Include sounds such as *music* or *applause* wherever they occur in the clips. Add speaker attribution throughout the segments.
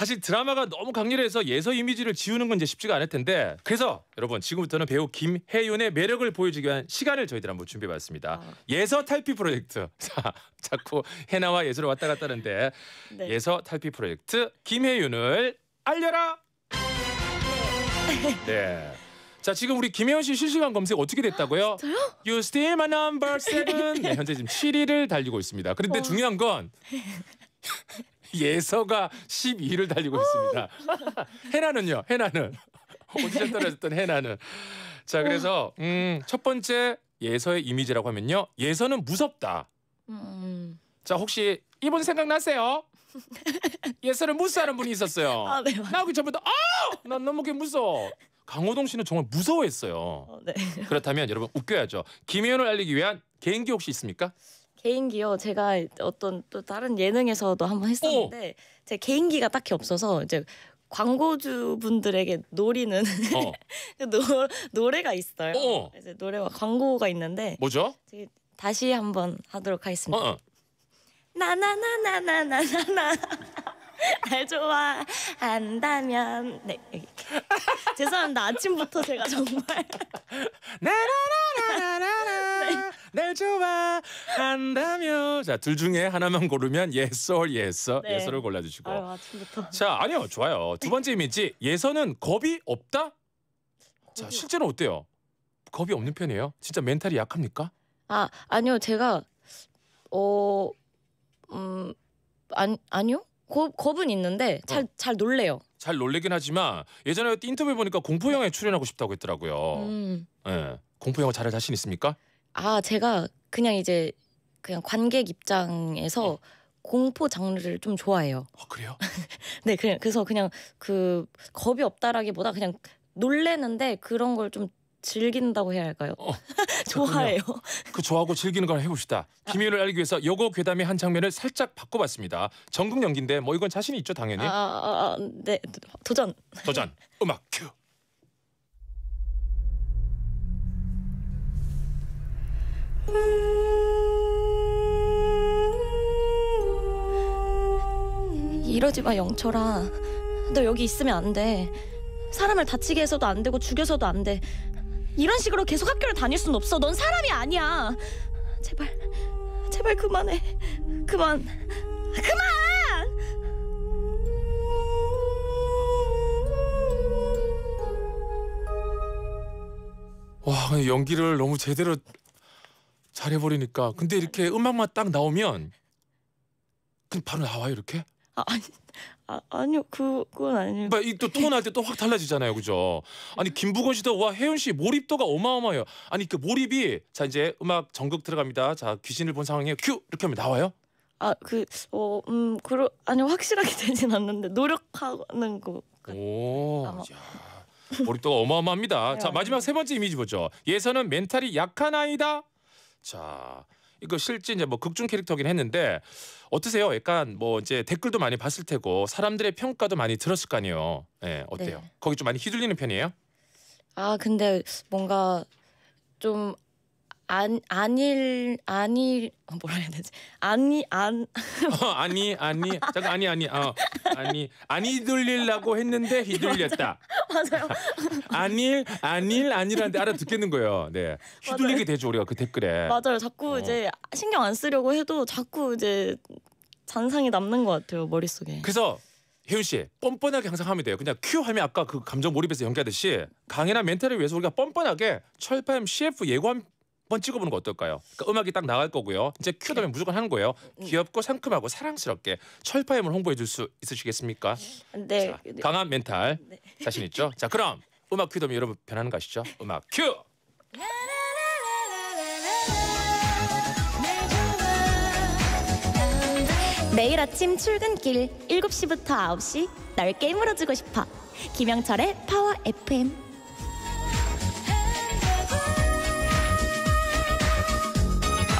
Speaker 1: 사실 드라마가 너무 강렬해서 예서 이미지를 지우는 건 이제 쉽지가 않을 텐데 그래서 여러분 지금부터는 배우 김혜윤의 매력을 보여주기 위한 시간을 저희들 한번 준비해봤습니다. 아. 예서 탈피 프로젝트. *laughs* 자, 자꾸 해나와 예서를 왔다 갔다 하는데 네. 예서 탈피 프로젝트 김혜윤을 알려라. 네. 네. 자 지금 우리 김혜윤씨 실시간 검색 어떻게 됐다고요? 저요? 아, you still my number seven. 네, 현재 지금 7위를 달리고 있습니다. 그런데 어. 중요한 건 네. 예서가 12위를 달리고 있습니다. 해나는요. *laughs* 해나는 오디션 떨어졌던 해나는 자 그래서 어. 음, 첫 번째 예서의 이미지라고 하면요. 예서는 무섭다. 음, 음. 자 혹시 이분 생각나세요? *laughs* 예서를 무서워하는 분이 있었어요. 아, 네, 나오기 전부터 아! 난 너무 게 무서워. 강호동 씨는 정말 무서워했어요. 어, 네. 그렇다면 여러분 웃겨야죠. 김혜연을 알리기 위한 개인기 혹시 있습니까?
Speaker 2: 개인기요. 제가 어떤 또 다른 예능에서도 한번 했었는데 어. 제 개인기가 딱히 없어서 이제 광고주 분들에게 노리는 어. *laughs* 노, 노래가 있어요. 어. 이제 노래와 광고가 있는데 뭐죠? 다시 한번 하도록 하겠습니다. 어. 어. 나나나나나나나나 *laughs* 날 좋아한다면 네 여기 *laughs* 죄송합니다 아침부터 제가 정말 나나나나나나
Speaker 1: 날 좋아한다며 자 둘 중에 하나만 고르면 yes or yes 네. yes를 골라주시고 아유, 아침부터. 자 아니요 좋아요 두 번째 이미지 예선은 겁이 없다 자 실제로 어때요 겁이 없는 편이에요 진짜 멘탈이 약합니까
Speaker 2: 아 아니요 제가 어음 안 아니요 겁 겁은 있는데 잘잘 어. 잘 놀래요
Speaker 1: 잘 놀래긴 하지만 예전에 인터뷰 보니까 공포 영화에 출연하고 싶다고 했더라고요 음. 예 음. 네. 공포 영화 잘할 자신 있습니까?
Speaker 2: 아 제가 그냥 이제 그냥 관객 입장에서 네. 공포 장르를 좀 좋아해요. 어, 그래요? *laughs* 네, 그냥, 그래서 그냥 그 겁이 없다라기보다 그냥 놀래는데 그런 걸 좀 즐긴다고 해야 할까요? 어,
Speaker 1: *laughs* 좋아해요. 그 좋아하고 즐기는 걸 해봅시다. 아. 비밀을 알기 위해서 여고 괴담의 한 장면을 살짝 바꿔봤습니다. 전국 연기인데 뭐 이건 자신이 있죠 당연히. 아,
Speaker 2: 아, 아네 아, 도전.
Speaker 1: 도전. 음악 큐.
Speaker 2: 이러지 마 영철아. 너 여기 있으면 안 돼. 사람을 다치게 해서도 안 되고 죽여서도 안 돼. 이런 식으로 계속 학교를 다닐 순 없어. 넌 사람이 아니야. 제발, 제발 그만해. 그만, 그만!
Speaker 1: 와, 연기를 너무 제대로 잘해버리니까. 근데 이렇게 음악만 딱 나오면 그냥 바로 나와요 이렇게? 아, 아니, 아, 아니요 그, 그건 아니에요. 그러니까 이또 토론할 때 또 확 달라지잖아요, 그죠? 아니 김부건 씨도 와혜윤씨 몰입도가 어마어마해요. 아니 그 몰입이 자 이제 음악 전극 들어갑니다. 자 귀신을 본 상황에 큐 이렇게 하면 나와요? 아 그
Speaker 2: 어 음 그러 아니 확실하게 *laughs* 되진 않는데 노력하는 거.
Speaker 1: 오. 아마. 몰입도가 어마어마합니다. 자 네. 마지막 세 번째 이미지 보죠. 예선은 멘탈이 약한 아이다. 자, 이거 실제 이제 뭐 극중 캐릭터긴 했는데 어떠세요? 약간 뭐 이제 댓글도 많이 봤을 테고 사람들의 평가도 많이 들었을 거 아니에요. 예, 네, 어때요? 네. 거기 좀 많이 휘둘리는 편이에요?
Speaker 2: 아, 근데 뭔가 좀 안, 아닐 아닐 어, 뭐라 해야 되지 아니 안
Speaker 1: 어, 아니 아니 잠깐 아니 아니 어. 아니 아니 돌릴라고 했는데 휘둘렸다. 맞아요. 아닐 아닐 아니라는데 알아듣겠는 거예요. 네 휘둘리게 되죠 우리가 그 댓글에. 맞아요.
Speaker 2: 자꾸 어. 이제 신경 안 쓰려고 해도 자꾸 이제 잔상이 남는 것 같아요 머릿속에.
Speaker 1: 그래서 혜윤 씨 뻔뻔하게 항상 하면 돼요. 그냥 큐 하면 아까 그 감정 몰입해서 연기하듯이 강이한 멘탈을 위해서 우리가 뻔뻔하게 철파엠 CF 예고한 한번 찍어보는 거 어떨까요? 그러니까 음악이 딱 나갈 거고요. 이제 큐 되면 무조건 하는 거예요. 음. 귀엽고 상큼하고 사랑스럽게 철파임을 홍보해 줄 수 있으시겠습니까? 네. 자, 네. 강한 멘탈 네. 자신 있죠? 자 그럼 음악 큐 되면 여러분 변하는 거 아시죠? 음악 큐.
Speaker 2: 매일 아침 출근길 7시부터 9시 날 게임으로 주고 싶어 김영철의 파워 FM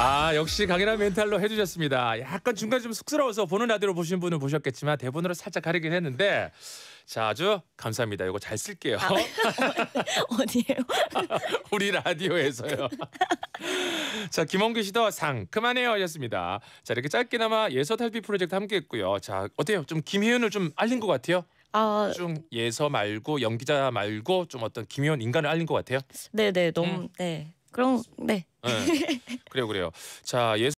Speaker 1: 아 역시 강인한 멘탈로 해주셨습니다. 약간 중간 좀 쑥스러워서 보는 라디오 보신 분은 보셨겠지만 대본으로 살짝 가리긴 했는데 자 아주 감사합니다. 이거 잘 쓸게요. 아, 어,
Speaker 2: 어디에요?
Speaker 1: *laughs* 우리 라디오에서요. 자 김원규 씨도 상 그만해요였습니다. 자 이렇게 짧게나마 예서 탈피 프로젝트 함께했고요. 자 어때요? 좀 김혜윤을 좀 알린 것 같아요.
Speaker 2: 아, 좀
Speaker 1: 예서 말고 연기자 말고 좀 어떤 김혜원 인간을 알린 것 같아요.
Speaker 2: 네네 네, 너무 음. 네. 그럼 네.
Speaker 1: 네. 그래요, 그래요. 자, 예.